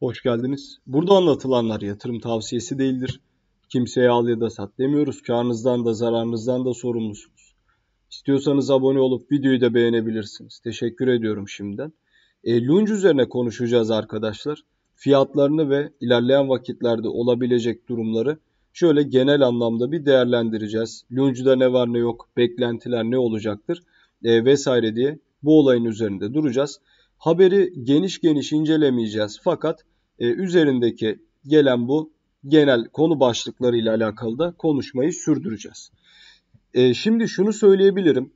Hoş geldiniz. Burada anlatılanlar yatırım tavsiyesi değildir. Kimseye al ya da sat demiyoruz. Karnınızdan da zararınızdan da sorumlusunuz. İstiyorsanız abone olup videoyu da beğenebilirsiniz. Teşekkür ediyorum şimdiden. 50. üzerine konuşacağız arkadaşlar. Fiyatlarını ve ilerleyen vakitlerde olabilecek durumları şöyle genel anlamda bir değerlendireceğiz. Lunge'da ne var ne yok, beklentiler ne olacaktır e, vesaire diye bu olayın üzerinde duracağız. Haberi geniş geniş incelemeyeceğiz fakat e, üzerindeki gelen bu genel konu başlıklarıyla alakalı da konuşmayı sürdüreceğiz. E, şimdi şunu söyleyebilirim.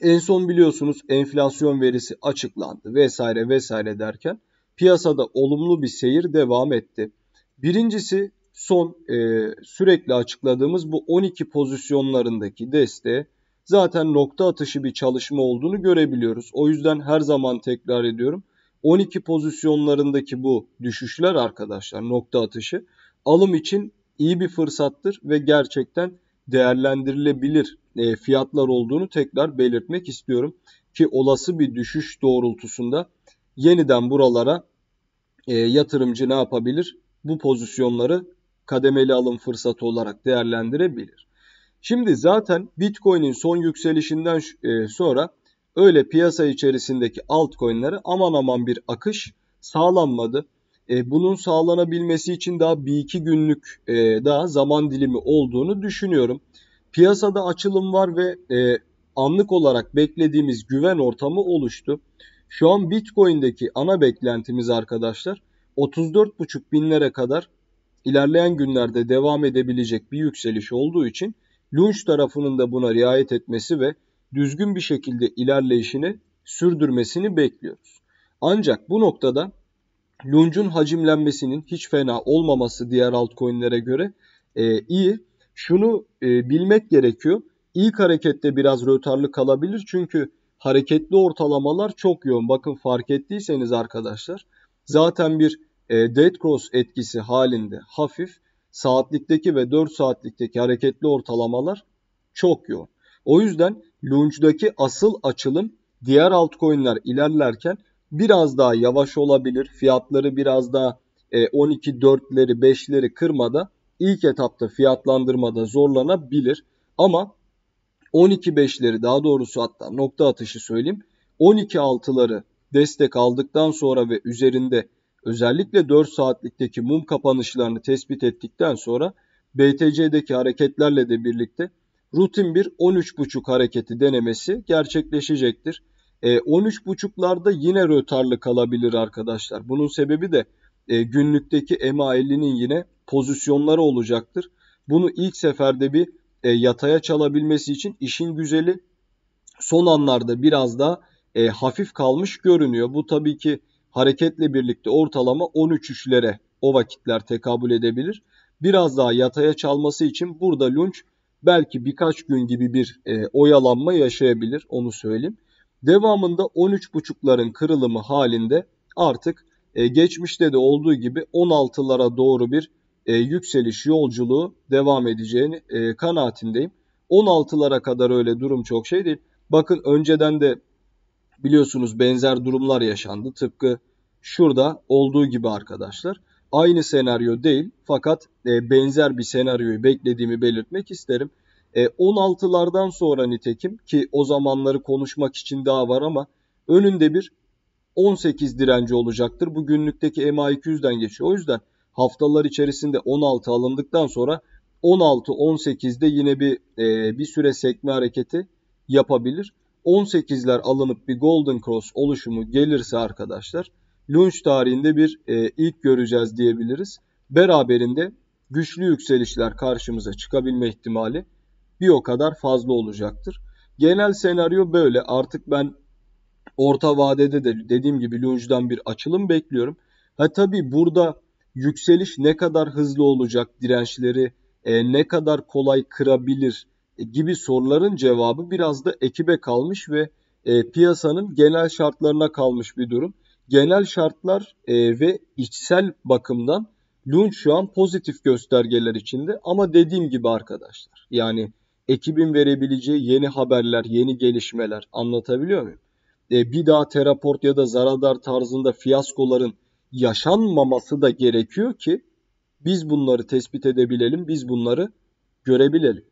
En son biliyorsunuz enflasyon verisi açıklandı vesaire vesaire derken piyasada olumlu bir seyir devam etti. Birincisi son e, sürekli açıkladığımız bu 12 pozisyonlarındaki desteği zaten nokta atışı bir çalışma olduğunu görebiliyoruz. O yüzden her zaman tekrar ediyorum. 12 pozisyonlarındaki bu düşüşler arkadaşlar nokta atışı alım için iyi bir fırsattır ve gerçekten değerlendirilebilir e, fiyatlar olduğunu tekrar belirtmek istiyorum ki olası bir düşüş doğrultusunda yeniden buralara e, yatırımcı ne yapabilir? Bu pozisyonları kademeli alım fırsatı olarak değerlendirebilir. Şimdi zaten Bitcoin'in son yükselişinden e, sonra öyle piyasa içerisindeki altcoin'lere aman aman bir akış sağlanmadı. E, bunun sağlanabilmesi için daha bir iki günlük e, daha zaman dilimi olduğunu düşünüyorum. Piyasada açılım var ve anlık olarak beklediğimiz güven ortamı oluştu. Şu an Bitcoin'deki ana beklentimiz arkadaşlar 34,5 binlere kadar ilerleyen günlerde devam edebilecek bir yükseliş olduğu için Lunge tarafının da buna riayet etmesi ve düzgün bir şekilde ilerleyişini sürdürmesini bekliyoruz. Ancak bu noktada Lunge'un hacimlenmesinin hiç fena olmaması diğer altcoin'lere göre e, iyi. Şunu e, bilmek gerekiyor. İlk harekette biraz rötarlı kalabilir çünkü hareketli ortalamalar çok yoğun. Bakın fark ettiyseniz arkadaşlar zaten bir e, dead cross etkisi halinde hafif saatlikteki ve 4 saatlikteki hareketli ortalamalar çok yoğun. O yüzden launch'daki asıl açılım diğer altcoin'ler ilerlerken biraz daha yavaş olabilir. Fiyatları biraz daha 12 4'leri 5'leri kırmada ilk etapta fiyatlandırmada zorlanabilir. Ama 12 5'leri daha doğrusu hatta nokta atışı söyleyeyim. 12 6'ları destek aldıktan sonra ve üzerinde Özellikle 4 saatlikteki mum kapanışlarını tespit ettikten sonra BTC'deki hareketlerle de birlikte rutin bir 13.5 hareketi denemesi gerçekleşecektir. E, 13.5'larda yine rötarlı kalabilir arkadaşlar. Bunun sebebi de e, günlükteki MA50'nin yine pozisyonları olacaktır. Bunu ilk seferde bir e, yataya çalabilmesi için işin güzeli son anlarda biraz daha e, hafif kalmış görünüyor. Bu tabii ki hareketle birlikte ortalama 13 üçlere o vakitler tekabül edebilir. Biraz daha yataya çalması için burada lunch belki birkaç gün gibi bir e, oyalanma yaşayabilir onu söyleyeyim. Devamında 13.5'ların kırılımı halinde artık e, geçmişte de olduğu gibi 16'lara doğru bir e, yükseliş yolculuğu devam edeceğini e, kanaatindeyim. 16'lara kadar öyle durum çok şey değil. Bakın önceden de biliyorsunuz benzer durumlar yaşandı. Tıpkı şurada olduğu gibi arkadaşlar. Aynı senaryo değil fakat e, benzer bir senaryoyu beklediğimi belirtmek isterim. E, 16'lardan sonra nitekim ki o zamanları konuşmak için daha var ama önünde bir 18 direnci olacaktır. Bu günlükteki MA200'den geçiyor. O yüzden haftalar içerisinde 16 alındıktan sonra 16-18'de yine bir e, bir süre sekme hareketi yapabilir. 18'ler alınıp bir Golden Cross oluşumu gelirse arkadaşlar lunch tarihinde bir e, ilk göreceğiz diyebiliriz. Beraberinde güçlü yükselişler karşımıza çıkabilme ihtimali bir o kadar fazla olacaktır. Genel senaryo böyle. Artık ben orta vadede de dediğim gibi lunge'dan bir açılım bekliyorum. Ha tabii burada yükseliş ne kadar hızlı olacak dirençleri e, ne kadar kolay kırabilir e, gibi soruların cevabı biraz da ekibe kalmış ve e, piyasanın genel şartlarına kalmış bir durum. Genel şartlar e, ve içsel bakımdan Lund şu an pozitif göstergeler içinde ama dediğim gibi arkadaşlar yani ekibin verebileceği yeni haberler, yeni gelişmeler anlatabiliyor muyum? E, bir daha Teraport ya da Zaradar tarzında fiyaskoların yaşanmaması da gerekiyor ki biz bunları tespit edebilelim, biz bunları görebilelim.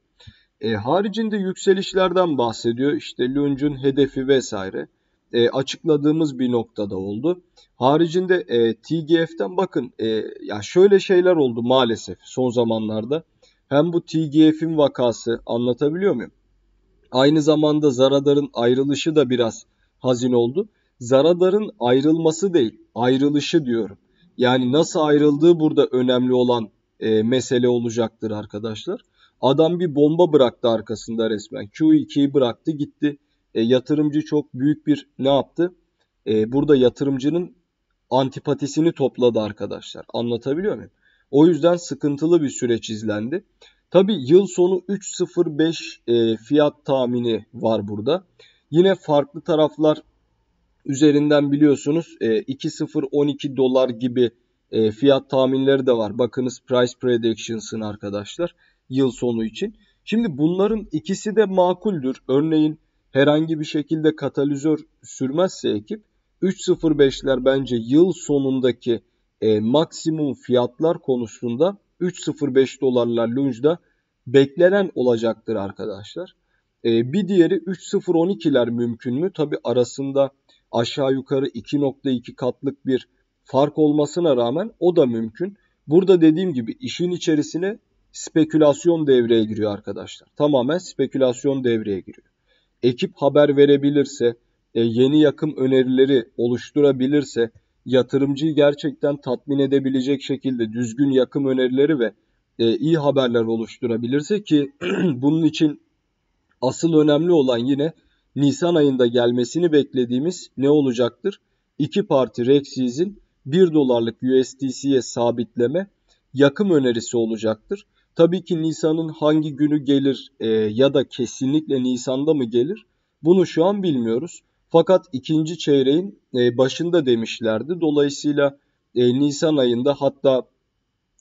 E, haricinde yükselişlerden bahsediyor. İşte Lunge'un hedefi vesaire e, açıkladığımız bir noktada oldu. Haricinde e, TGF'den bakın e, ya şöyle şeyler oldu maalesef son zamanlarda. Hem bu TGF'in vakası anlatabiliyor muyum? Aynı zamanda Zaradar'ın ayrılışı da biraz hazin oldu. Zaradar'ın ayrılması değil, ayrılışı diyorum. Yani nasıl ayrıldığı burada önemli olan e, mesele olacaktır arkadaşlar. Adam bir bomba bıraktı arkasında resmen. Q2'yi bıraktı gitti. E, yatırımcı çok büyük bir ne yaptı? E, burada yatırımcının antipatisini topladı arkadaşlar. Anlatabiliyor muyum? O yüzden sıkıntılı bir süreç izlendi. Tabi yıl sonu 3.05 e, fiyat tahmini var burada. Yine farklı taraflar üzerinden biliyorsunuz e, 2.012 dolar gibi e, fiyat tahminleri de var. Bakınız Price Predictions'ın arkadaşlar yıl sonu için. Şimdi bunların ikisi de makuldür. Örneğin herhangi bir şekilde katalizör sürmezse ekip 3.05'ler bence yıl sonundaki e, maksimum fiyatlar konusunda 3.05 dolarlar lunge'da beklenen olacaktır arkadaşlar. E, bir diğeri 3.012'ler mümkün mü? Tabi arasında aşağı yukarı 2.2 katlık bir fark olmasına rağmen o da mümkün. Burada dediğim gibi işin içerisine spekülasyon devreye giriyor arkadaşlar. Tamamen spekülasyon devreye giriyor. Ekip haber verebilirse, e, yeni yakım önerileri oluşturabilirse, yatırımcıyı gerçekten tatmin edebilecek şekilde düzgün yakım önerileri ve e, iyi haberler oluşturabilirse ki bunun için asıl önemli olan yine Nisan ayında gelmesini beklediğimiz ne olacaktır? İki parti Rexiz'in 1 dolarlık USDC'ye sabitleme yakım önerisi olacaktır. Tabii ki Nisan'ın hangi günü gelir e, ya da kesinlikle Nisan'da mı gelir bunu şu an bilmiyoruz. Fakat ikinci çeyreğin e, başında demişlerdi. Dolayısıyla e, Nisan ayında hatta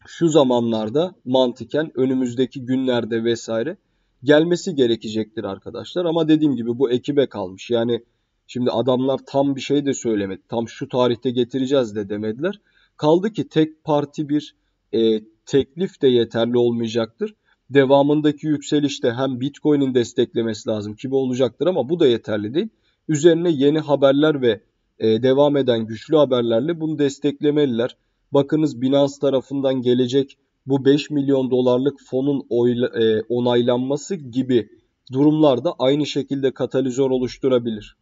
şu zamanlarda mantıken önümüzdeki günlerde vesaire gelmesi gerekecektir arkadaşlar. Ama dediğim gibi bu ekibe kalmış. Yani şimdi adamlar tam bir şey de söylemedi. Tam şu tarihte getireceğiz de demediler. Kaldı ki tek parti bir e, teklif de yeterli olmayacaktır. Devamındaki yükselişte hem Bitcoin'in desteklemesi lazım gibi bu olacaktır ama bu da yeterli değil. Üzerine yeni haberler ve e, devam eden güçlü haberlerle bunu desteklemeliler. Bakınız Binance tarafından gelecek bu 5 milyon dolarlık fonun e, onaylanması gibi durumlarda aynı şekilde katalizör oluşturabilir.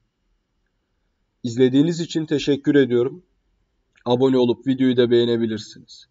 İzlediğiniz için teşekkür ediyorum. Abone olup videoyu da beğenebilirsiniz